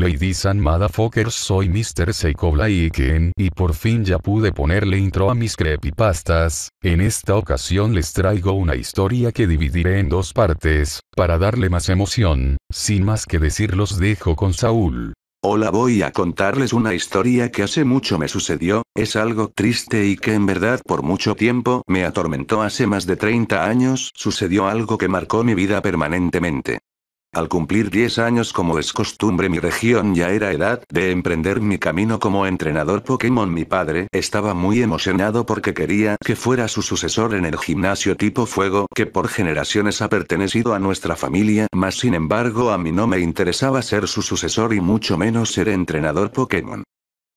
ladies and motherfuckers soy Mr. Seiko Blaiken y por fin ya pude ponerle intro a mis creepypastas, en esta ocasión les traigo una historia que dividiré en dos partes, para darle más emoción, sin más que decir los dejo con Saúl. Hola voy a contarles una historia que hace mucho me sucedió, es algo triste y que en verdad por mucho tiempo me atormentó hace más de 30 años, sucedió algo que marcó mi vida permanentemente. Al cumplir 10 años como es costumbre mi región ya era edad de emprender mi camino como entrenador Pokémon. Mi padre estaba muy emocionado porque quería que fuera su sucesor en el gimnasio tipo fuego que por generaciones ha pertenecido a nuestra familia, mas sin embargo a mí no me interesaba ser su sucesor y mucho menos ser entrenador Pokémon.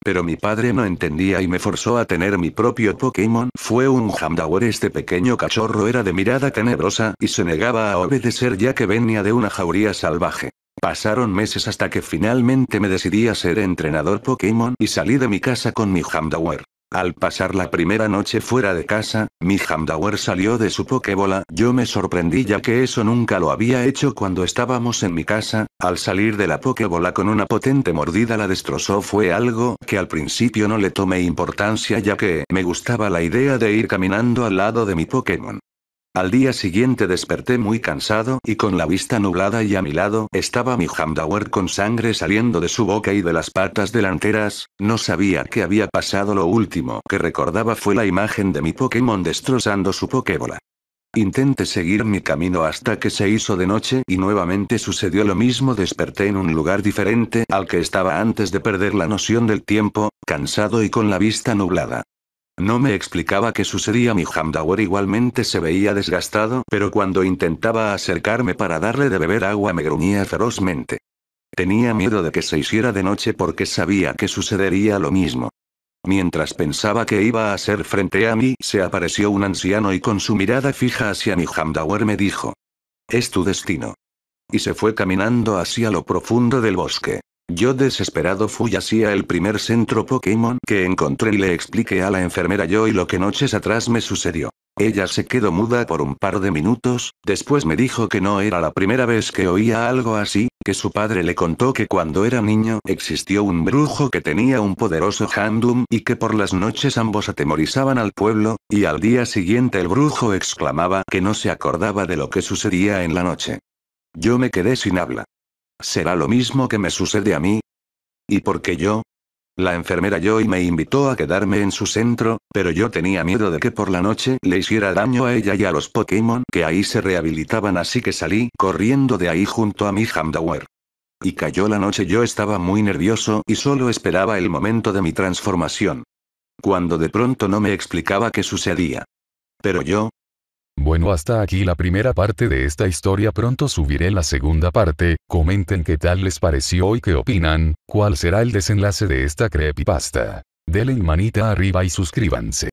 Pero mi padre no entendía y me forzó a tener mi propio Pokémon. Fue un Hamdawer. Este pequeño cachorro era de mirada tenebrosa y se negaba a obedecer ya que venía de una jauría salvaje. Pasaron meses hasta que finalmente me decidí a ser entrenador Pokémon y salí de mi casa con mi Hamdawer. Al pasar la primera noche fuera de casa, mi Hamdauer salió de su pokebola. Yo me sorprendí ya que eso nunca lo había hecho cuando estábamos en mi casa. Al salir de la pokebola con una potente mordida la destrozó. Fue algo que al principio no le tomé importancia ya que me gustaba la idea de ir caminando al lado de mi Pokémon. Al día siguiente desperté muy cansado y con la vista nublada y a mi lado estaba mi Hamdawar con sangre saliendo de su boca y de las patas delanteras, no sabía qué había pasado lo último que recordaba fue la imagen de mi Pokémon destrozando su Pokébola. Intenté seguir mi camino hasta que se hizo de noche y nuevamente sucedió lo mismo desperté en un lugar diferente al que estaba antes de perder la noción del tiempo, cansado y con la vista nublada. No me explicaba qué sucedía mi Hamdawar igualmente se veía desgastado, pero cuando intentaba acercarme para darle de beber agua me gruñía ferozmente. Tenía miedo de que se hiciera de noche porque sabía que sucedería lo mismo. Mientras pensaba que iba a ser frente a mí, se apareció un anciano y con su mirada fija hacia mi Hamdawar me dijo. Es tu destino. Y se fue caminando hacia lo profundo del bosque. Yo desesperado fui hacia el primer centro Pokémon que encontré y le expliqué a la enfermera yo y lo que noches atrás me sucedió. Ella se quedó muda por un par de minutos, después me dijo que no era la primera vez que oía algo así, que su padre le contó que cuando era niño existió un brujo que tenía un poderoso handum y que por las noches ambos atemorizaban al pueblo, y al día siguiente el brujo exclamaba que no se acordaba de lo que sucedía en la noche. Yo me quedé sin habla. ¿Será lo mismo que me sucede a mí? ¿Y por qué yo? La enfermera Joy me invitó a quedarme en su centro, pero yo tenía miedo de que por la noche le hiciera daño a ella y a los Pokémon que ahí se rehabilitaban así que salí corriendo de ahí junto a mi Hamdower. Y cayó la noche yo estaba muy nervioso y solo esperaba el momento de mi transformación. Cuando de pronto no me explicaba qué sucedía. Pero yo, bueno hasta aquí la primera parte de esta historia pronto subiré la segunda parte, comenten qué tal les pareció y qué opinan, cuál será el desenlace de esta creepypasta. Denle manita arriba y suscríbanse.